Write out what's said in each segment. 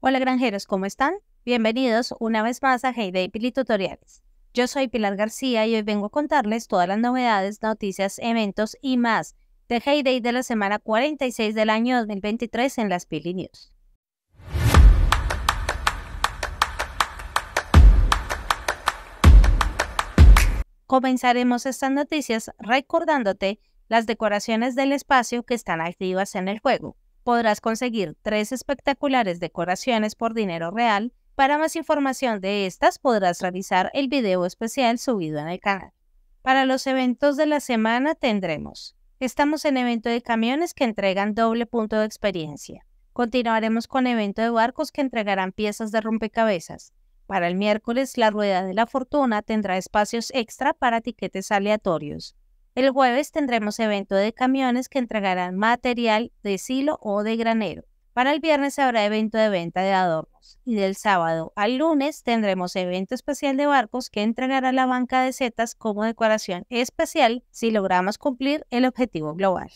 Hola granjeros, ¿cómo están? Bienvenidos una vez más a Heyday Pili Tutoriales. Yo soy Pilar García y hoy vengo a contarles todas las novedades, noticias, eventos y más de Heyday de la semana 46 del año 2023 en las Pili News. Comenzaremos estas noticias recordándote las decoraciones del espacio que están activas en el juego podrás conseguir tres espectaculares decoraciones por dinero real. Para más información de estas podrás revisar el video especial subido en el canal. Para los eventos de la semana tendremos, estamos en evento de camiones que entregan doble punto de experiencia. Continuaremos con evento de barcos que entregarán piezas de rompecabezas. Para el miércoles, la Rueda de la Fortuna tendrá espacios extra para tiquetes aleatorios. El jueves tendremos evento de camiones que entregarán material de silo o de granero. Para el viernes habrá evento de venta de adornos y del sábado al lunes tendremos evento especial de barcos que entregará la banca de setas como decoración especial si logramos cumplir el objetivo global.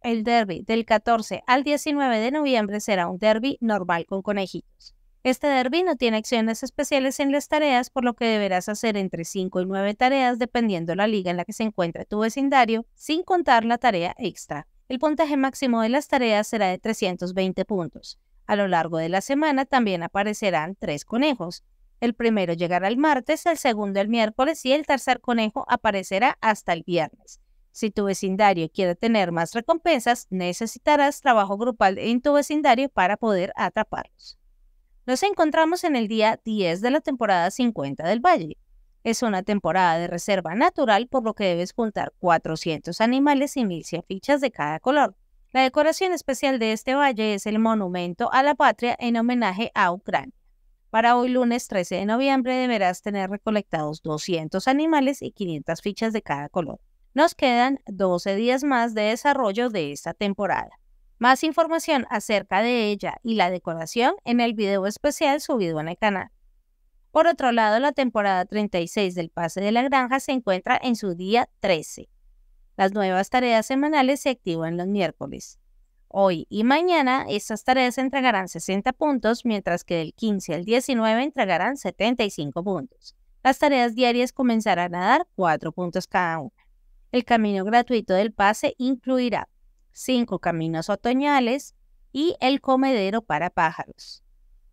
El derby del 14 al 19 de noviembre será un derby normal con conejitos. Este derby no tiene acciones especiales en las tareas, por lo que deberás hacer entre 5 y 9 tareas dependiendo la liga en la que se encuentre tu vecindario, sin contar la tarea extra. El puntaje máximo de las tareas será de 320 puntos. A lo largo de la semana también aparecerán tres conejos. El primero llegará el martes, el segundo el miércoles y el tercer conejo aparecerá hasta el viernes. Si tu vecindario quiere tener más recompensas, necesitarás trabajo grupal en tu vecindario para poder atraparlos. Nos encontramos en el día 10 de la temporada 50 del Valle. Es una temporada de reserva natural, por lo que debes juntar 400 animales y 1.100 fichas de cada color. La decoración especial de este valle es el Monumento a la Patria en homenaje a Ucrania. Para hoy lunes 13 de noviembre deberás tener recolectados 200 animales y 500 fichas de cada color. Nos quedan 12 días más de desarrollo de esta temporada. Más información acerca de ella y la decoración en el video especial subido en el canal. Por otro lado, la temporada 36 del Pase de la Granja se encuentra en su día 13. Las nuevas tareas semanales se activan los miércoles. Hoy y mañana estas tareas entregarán 60 puntos, mientras que del 15 al 19 entregarán 75 puntos. Las tareas diarias comenzarán a dar 4 puntos cada una. El camino gratuito del pase incluirá cinco caminos otoñales y el comedero para pájaros.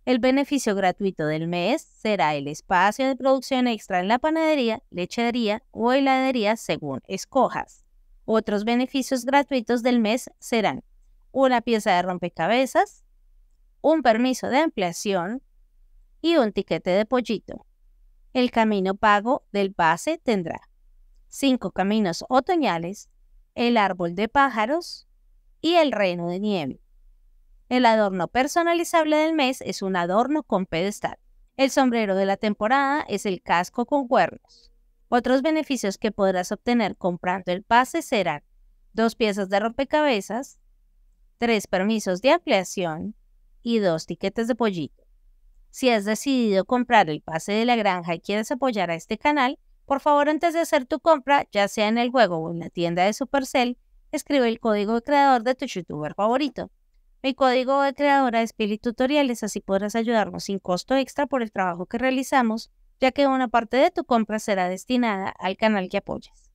El beneficio gratuito del mes será el espacio de producción extra en la panadería, lechería o heladería según escojas. Otros beneficios gratuitos del mes serán una pieza de rompecabezas, un permiso de ampliación y un tiquete de pollito. El camino pago del pase tendrá cinco caminos otoñales, el árbol de pájaros, y el reino de nieve. El adorno personalizable del mes es un adorno con pedestal. El sombrero de la temporada es el casco con cuernos. Otros beneficios que podrás obtener comprando el pase serán dos piezas de rompecabezas, tres permisos de ampliación y dos tiquetes de pollito. Si has decidido comprar el pase de la granja y quieres apoyar a este canal, por favor antes de hacer tu compra, ya sea en el juego o en la tienda de Supercell, escribe el código de creador de tu youtuber favorito. Mi código de creadora es Pili Tutoriales, así podrás ayudarnos sin costo extra por el trabajo que realizamos, ya que una parte de tu compra será destinada al canal que apoyas.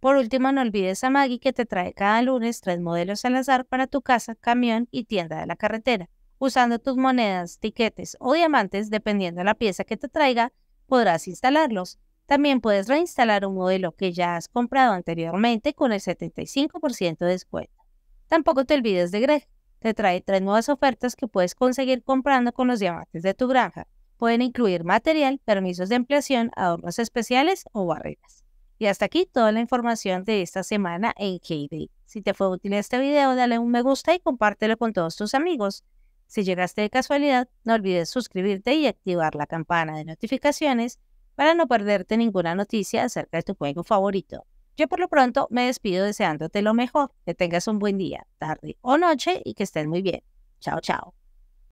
Por último, no olvides a Maggie que te trae cada lunes tres modelos al azar para tu casa, camión y tienda de la carretera. Usando tus monedas, tiquetes o diamantes, dependiendo de la pieza que te traiga, podrás instalarlos. También puedes reinstalar un modelo que ya has comprado anteriormente con el 75% de descuento. Tampoco te olvides de Greg. Te trae tres nuevas ofertas que puedes conseguir comprando con los diamantes de tu granja. Pueden incluir material, permisos de ampliación, adornos especiales o barreras. Y hasta aquí toda la información de esta semana en KD. Si te fue útil este video, dale un me gusta y compártelo con todos tus amigos. Si llegaste de casualidad, no olvides suscribirte y activar la campana de notificaciones para no perderte ninguna noticia acerca de tu juego favorito. Yo por lo pronto me despido deseándote lo mejor, que tengas un buen día, tarde o noche y que estés muy bien. Chao, chao.